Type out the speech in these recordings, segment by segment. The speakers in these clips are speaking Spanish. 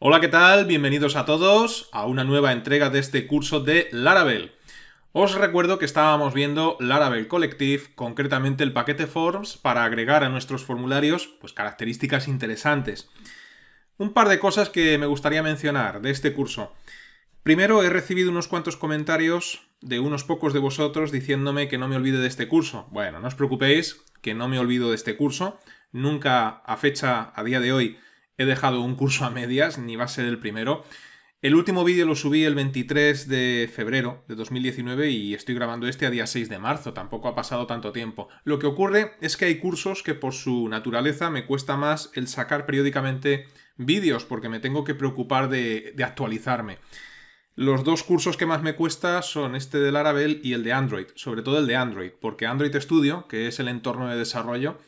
Hola, ¿qué tal? Bienvenidos a todos a una nueva entrega de este curso de Laravel. Os recuerdo que estábamos viendo Laravel Collective, concretamente el paquete Forms, para agregar a nuestros formularios pues, características interesantes. Un par de cosas que me gustaría mencionar de este curso. Primero, he recibido unos cuantos comentarios de unos pocos de vosotros diciéndome que no me olvide de este curso. Bueno, no os preocupéis, que no me olvido de este curso. Nunca a fecha, a día de hoy, he dejado un curso a medias, ni va a ser el primero. El último vídeo lo subí el 23 de febrero de 2019 y estoy grabando este a día 6 de marzo, tampoco ha pasado tanto tiempo. Lo que ocurre es que hay cursos que por su naturaleza me cuesta más el sacar periódicamente vídeos porque me tengo que preocupar de, actualizarme. Los dos cursos que más me cuesta son este de Laravel y el de Android, sobre todo el de Android, porque Android Studio, que es el entorno de desarrollo,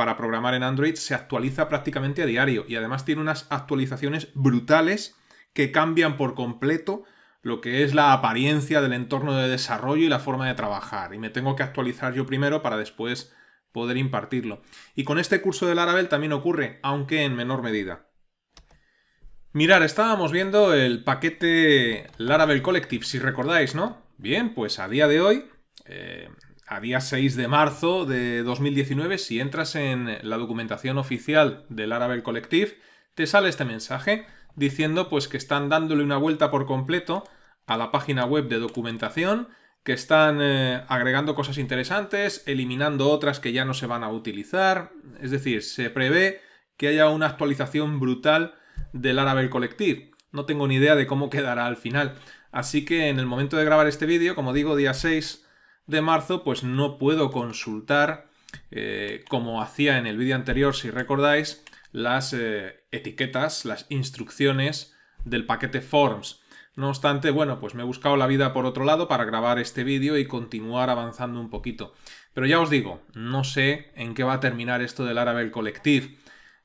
para programar en Android se actualiza prácticamente a diario y además tiene unas actualizaciones brutales que cambian por completo lo que es la apariencia del entorno de desarrollo y la forma de trabajar. Y me tengo que actualizar yo primero para después poder impartirlo. Y con este curso de Laravel también ocurre, aunque en menor medida. Mirar, estábamos viendo el paquete Laravel Collective, si recordáis, ¿no? Bien, pues a día de hoy eh, a día 6 de marzo de 2019, si entras en la documentación oficial del Arabel Collective, te sale este mensaje diciendo pues que están dándole una vuelta por completo a la página web de documentación, que están eh, agregando cosas interesantes, eliminando otras que ya no se van a utilizar, es decir, se prevé que haya una actualización brutal del Arabel Collective. No tengo ni idea de cómo quedará al final. Así que en el momento de grabar este vídeo, como digo, día 6 de marzo, pues no puedo consultar, eh, como hacía en el vídeo anterior, si recordáis, las eh, etiquetas, las instrucciones del paquete Forms. No obstante, bueno, pues me he buscado la vida por otro lado para grabar este vídeo y continuar avanzando un poquito. Pero ya os digo, no sé en qué va a terminar esto del Arabel Collective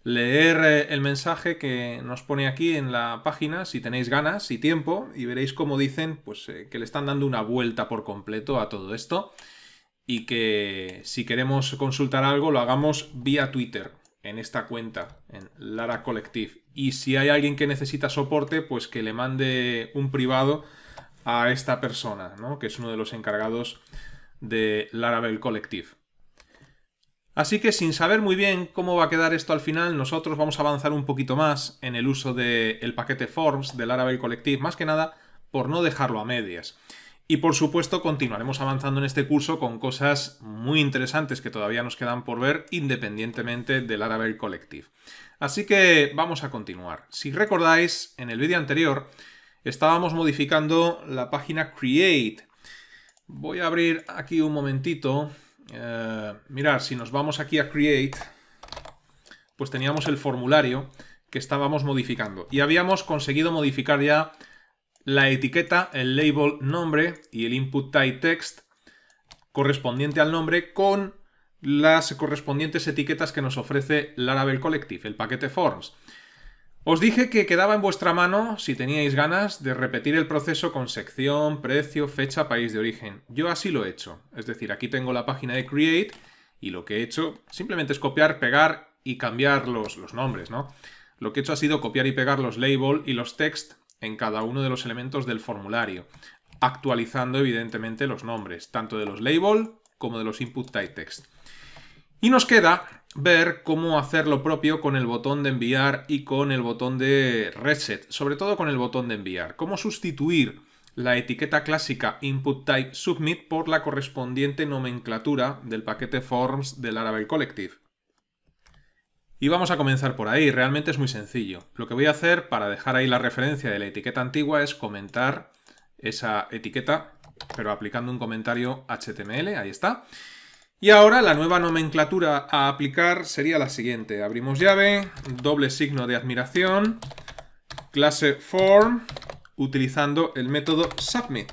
leer eh, el mensaje que nos pone aquí en la página, si tenéis ganas y tiempo, y veréis cómo dicen pues, eh, que le están dando una vuelta por completo a todo esto y que si queremos consultar algo lo hagamos vía Twitter, en esta cuenta, en Lara Collective. Y si hay alguien que necesita soporte, pues que le mande un privado a esta persona, ¿no? que es uno de los encargados de Laravel Collective. Así que sin saber muy bien cómo va a quedar esto al final, nosotros vamos a avanzar un poquito más en el uso del paquete Forms del Laravel Collective, más que nada por no dejarlo a medias. Y por supuesto continuaremos avanzando en este curso con cosas muy interesantes que todavía nos quedan por ver independientemente del Laravel Collective. Así que vamos a continuar. Si recordáis, en el vídeo anterior estábamos modificando la página Create. Voy a abrir aquí un momentito eh, mirad, mirar, si nos vamos aquí a Create, pues teníamos el formulario que estábamos modificando. Y habíamos conseguido modificar ya la etiqueta, el label nombre y el input type text correspondiente al nombre con las correspondientes etiquetas que nos ofrece Laravel Collective, el paquete Forms. Os dije que quedaba en vuestra mano, si teníais ganas, de repetir el proceso con sección, precio, fecha, país de origen. Yo así lo he hecho. Es decir, aquí tengo la página de Create y lo que he hecho simplemente es copiar, pegar y cambiar los, nombres, ¿no? Lo que he hecho ha sido copiar y pegar los label y los text en cada uno de los elementos del formulario, actualizando evidentemente los nombres, tanto de los label como de los input type text. Y nos queda ver cómo hacer lo propio con el botón de enviar y con el botón de reset, sobre todo con el botón de enviar. Cómo sustituir la etiqueta clásica input type submit por la correspondiente nomenclatura del paquete forms del Laravel Collective. Y vamos a comenzar por ahí, realmente es muy sencillo. Lo que voy a hacer para dejar ahí la referencia de la etiqueta antigua es comentar esa etiqueta, pero aplicando un comentario HTML, ahí está. Y ahora la nueva nomenclatura a aplicar sería la siguiente. Abrimos llave, doble signo de admiración, clase form, utilizando el método submit.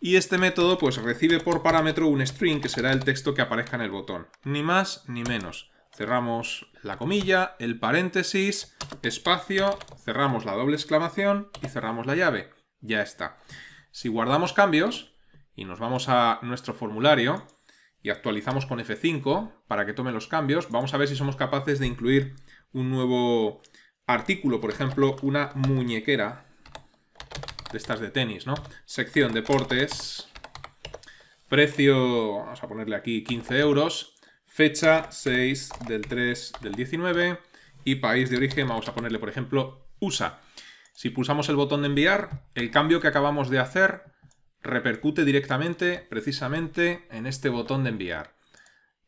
Y este método pues recibe por parámetro un string que será el texto que aparezca en el botón. Ni más ni menos. Cerramos la comilla, el paréntesis, espacio, cerramos la doble exclamación y cerramos la llave. Ya está. Si guardamos cambios y nos vamos a nuestro formulario, y actualizamos con F5 para que tome los cambios. Vamos a ver si somos capaces de incluir un nuevo artículo, por ejemplo, una muñequera de estas de tenis, ¿no? Sección deportes, precio, vamos a ponerle aquí 15 euros, fecha 6 del 3 del 19 y país de origen, vamos a ponerle, por ejemplo, USA. Si pulsamos el botón de enviar, el cambio que acabamos de hacer repercute directamente, precisamente, en este botón de enviar.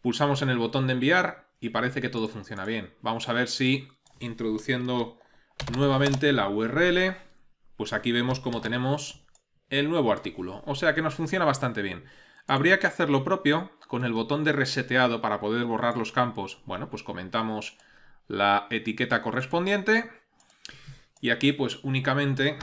Pulsamos en el botón de enviar y parece que todo funciona bien. Vamos a ver si introduciendo nuevamente la URL, pues aquí vemos cómo tenemos el nuevo artículo. O sea que nos funciona bastante bien. Habría que hacer lo propio con el botón de reseteado para poder borrar los campos. Bueno, pues comentamos la etiqueta correspondiente y aquí pues únicamente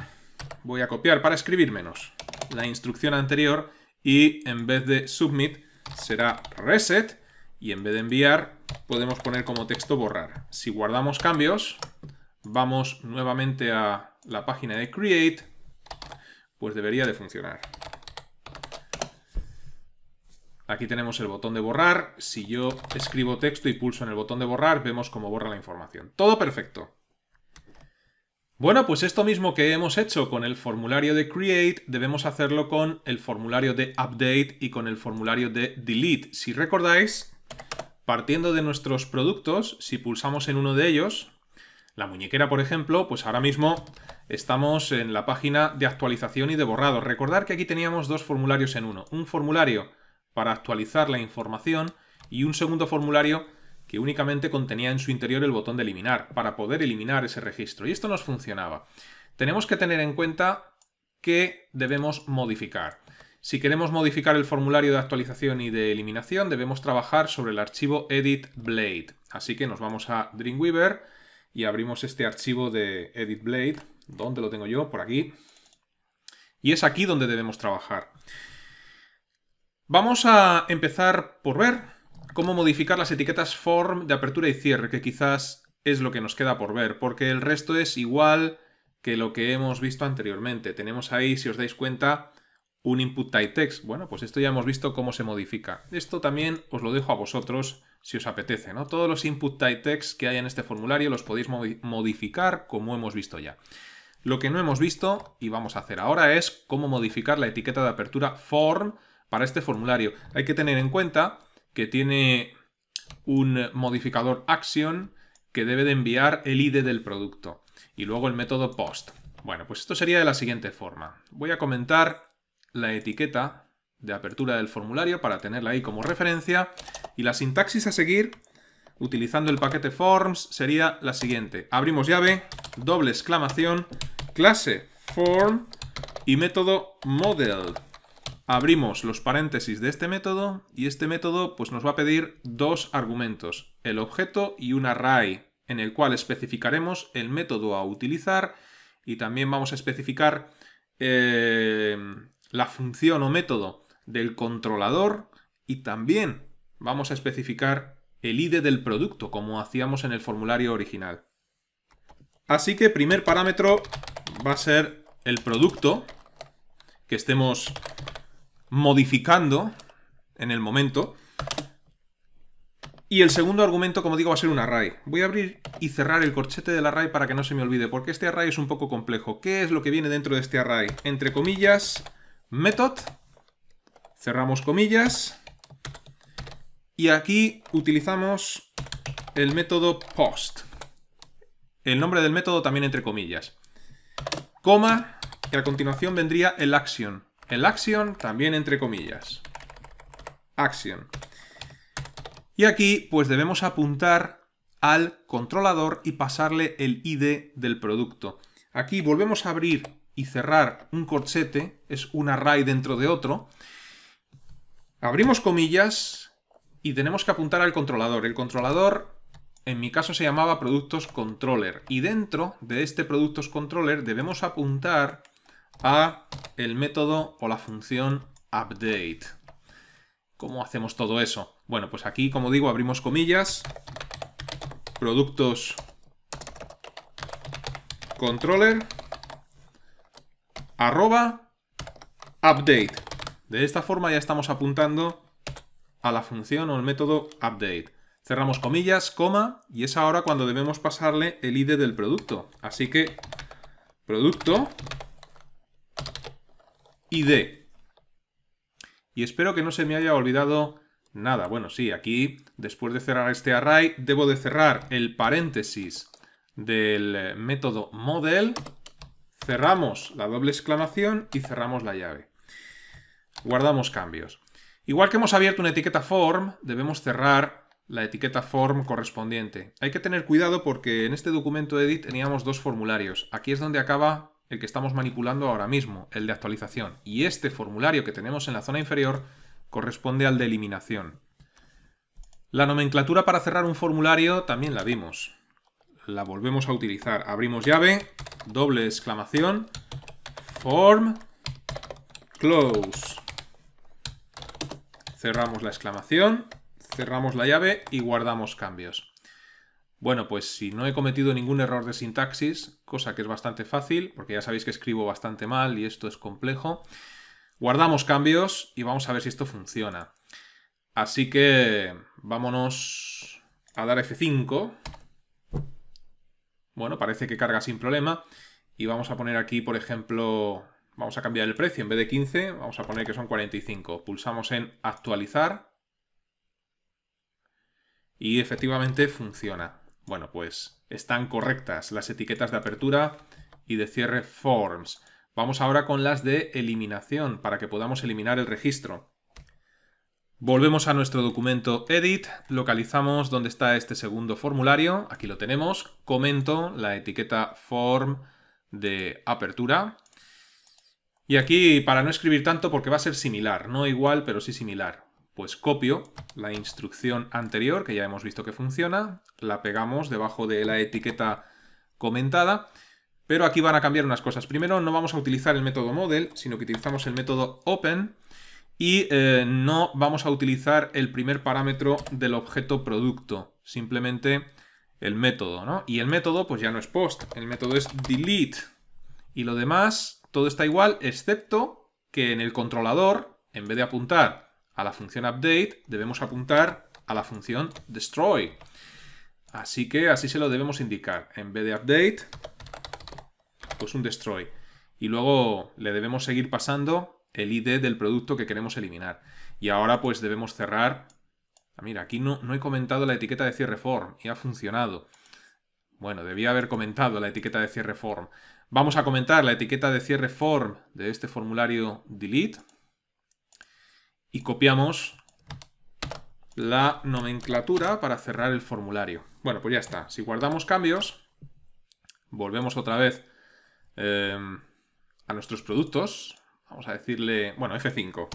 voy a copiar para escribir menos la instrucción anterior y en vez de submit será reset y en vez de enviar podemos poner como texto borrar. Si guardamos cambios, vamos nuevamente a la página de create, pues debería de funcionar. Aquí tenemos el botón de borrar. Si yo escribo texto y pulso en el botón de borrar, vemos cómo borra la información. Todo perfecto. Bueno, pues esto mismo que hemos hecho con el formulario de create, debemos hacerlo con el formulario de update y con el formulario de delete. Si recordáis, partiendo de nuestros productos, si pulsamos en uno de ellos, la muñequera, por ejemplo, pues ahora mismo estamos en la página de actualización y de borrado. Recordar que aquí teníamos dos formularios en uno. Un formulario para actualizar la información y un segundo formulario únicamente contenía en su interior el botón de eliminar, para poder eliminar ese registro. Y esto nos funcionaba. Tenemos que tener en cuenta que debemos modificar. Si queremos modificar el formulario de actualización y de eliminación, debemos trabajar sobre el archivo Edit Blade. Así que nos vamos a Dreamweaver y abrimos este archivo de Edit Blade. ¿Dónde lo tengo yo? Por aquí. Y es aquí donde debemos trabajar. Vamos a empezar por ver cómo modificar las etiquetas form de apertura y cierre, que quizás es lo que nos queda por ver, porque el resto es igual que lo que hemos visto anteriormente. Tenemos ahí, si os dais cuenta, un input type text. Bueno, pues esto ya hemos visto cómo se modifica. Esto también os lo dejo a vosotros si os apetece. ¿no? Todos los input type text que hay en este formulario los podéis modificar como hemos visto ya. Lo que no hemos visto y vamos a hacer ahora es cómo modificar la etiqueta de apertura form para este formulario. Hay que tener en cuenta que tiene un modificador action que debe de enviar el ID del producto. Y luego el método post. Bueno, pues esto sería de la siguiente forma. Voy a comentar la etiqueta de apertura del formulario para tenerla ahí como referencia. Y la sintaxis a seguir, utilizando el paquete forms, sería la siguiente. Abrimos llave, doble exclamación, clase form y método model abrimos los paréntesis de este método y este método pues, nos va a pedir dos argumentos, el objeto y un array, en el cual especificaremos el método a utilizar y también vamos a especificar eh, la función o método del controlador y también vamos a especificar el ID del producto, como hacíamos en el formulario original. Así que primer parámetro va a ser el producto que estemos modificando en el momento. Y el segundo argumento, como digo, va a ser un array. Voy a abrir y cerrar el corchete del array para que no se me olvide, porque este array es un poco complejo. ¿Qué es lo que viene dentro de este array? Entre comillas, method, cerramos comillas, y aquí utilizamos el método post. El nombre del método también entre comillas. Coma, que a continuación vendría el action. El action también entre comillas. Action. Y aquí pues debemos apuntar al controlador y pasarle el ID del producto. Aquí volvemos a abrir y cerrar un corchete, es un array dentro de otro. Abrimos comillas y tenemos que apuntar al controlador. El controlador, en mi caso, se llamaba productos controller. Y dentro de este productos controller debemos apuntar a el método o la función update. ¿Cómo hacemos todo eso? Bueno, pues aquí, como digo, abrimos comillas, productos controller, arroba, update. De esta forma ya estamos apuntando a la función o el método update. Cerramos comillas, coma, y es ahora cuando debemos pasarle el ID del producto. Así que, producto, y Y espero que no se me haya olvidado nada. Bueno, sí, aquí, después de cerrar este array, debo de cerrar el paréntesis del eh, método model, cerramos la doble exclamación y cerramos la llave. Guardamos cambios. Igual que hemos abierto una etiqueta form, debemos cerrar la etiqueta form correspondiente. Hay que tener cuidado porque en este documento edit teníamos dos formularios. Aquí es donde acaba el que estamos manipulando ahora mismo, el de actualización. Y este formulario que tenemos en la zona inferior corresponde al de eliminación. La nomenclatura para cerrar un formulario también la vimos. La volvemos a utilizar. Abrimos llave, doble exclamación, form, close. Cerramos la exclamación, cerramos la llave y guardamos cambios. Bueno, pues si no he cometido ningún error de sintaxis, cosa que es bastante fácil, porque ya sabéis que escribo bastante mal y esto es complejo, guardamos cambios y vamos a ver si esto funciona. Así que vámonos a dar F5. Bueno, parece que carga sin problema. Y vamos a poner aquí, por ejemplo, vamos a cambiar el precio. En vez de 15, vamos a poner que son 45. Pulsamos en actualizar. Y efectivamente funciona. Bueno, pues están correctas las etiquetas de apertura y de cierre forms. Vamos ahora con las de eliminación, para que podamos eliminar el registro. Volvemos a nuestro documento Edit, localizamos donde está este segundo formulario, aquí lo tenemos, comento la etiqueta Form de apertura. Y aquí, para no escribir tanto, porque va a ser similar, no igual, pero sí similar pues copio la instrucción anterior, que ya hemos visto que funciona, la pegamos debajo de la etiqueta comentada, pero aquí van a cambiar unas cosas. Primero, no vamos a utilizar el método model, sino que utilizamos el método open, y eh, no vamos a utilizar el primer parámetro del objeto producto, simplemente el método, ¿no? Y el método, pues ya no es post, el método es delete. Y lo demás, todo está igual, excepto que en el controlador, en vez de apuntar a la función update debemos apuntar a la función destroy. Así que así se lo debemos indicar. En vez de update, pues un destroy. Y luego le debemos seguir pasando el ID del producto que queremos eliminar. Y ahora pues debemos cerrar... Ah, mira, aquí no, no he comentado la etiqueta de cierre form y ha funcionado. Bueno, debía haber comentado la etiqueta de cierre form. Vamos a comentar la etiqueta de cierre form de este formulario delete y copiamos la nomenclatura para cerrar el formulario. Bueno, pues ya está. Si guardamos cambios, volvemos otra vez eh, a nuestros productos. Vamos a decirle, bueno, F5.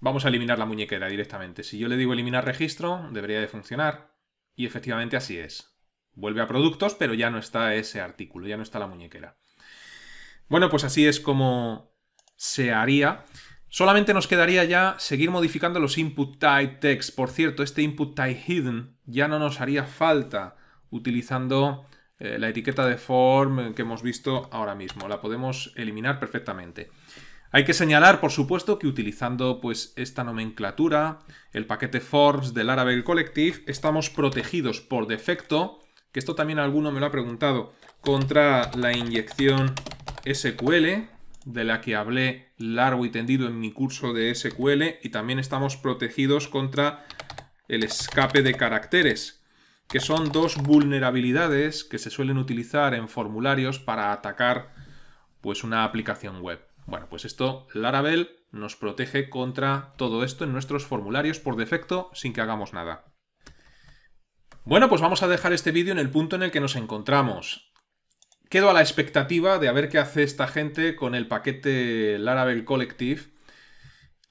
Vamos a eliminar la muñequera directamente. Si yo le digo eliminar registro, debería de funcionar. Y efectivamente así es. Vuelve a productos, pero ya no está ese artículo, ya no está la muñequera. Bueno, pues así es como se haría. Solamente nos quedaría ya seguir modificando los input type text. Por cierto, este input type hidden ya no nos haría falta utilizando eh, la etiqueta de form que hemos visto ahora mismo. La podemos eliminar perfectamente. Hay que señalar, por supuesto, que utilizando pues, esta nomenclatura, el paquete forms del Laravel Collective, estamos protegidos por defecto, que esto también alguno me lo ha preguntado, contra la inyección SQL, de la que hablé largo y tendido en mi curso de SQL y también estamos protegidos contra el escape de caracteres, que son dos vulnerabilidades que se suelen utilizar en formularios para atacar pues una aplicación web. Bueno, pues esto Laravel nos protege contra todo esto en nuestros formularios por defecto sin que hagamos nada. Bueno, pues vamos a dejar este vídeo en el punto en el que nos encontramos quedo a la expectativa de a ver qué hace esta gente con el paquete Laravel Collective.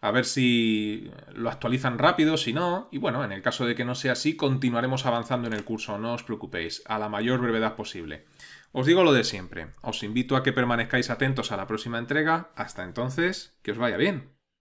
A ver si lo actualizan rápido, si no. Y bueno, en el caso de que no sea así, continuaremos avanzando en el curso, no os preocupéis, a la mayor brevedad posible. Os digo lo de siempre, os invito a que permanezcáis atentos a la próxima entrega. Hasta entonces, que os vaya bien.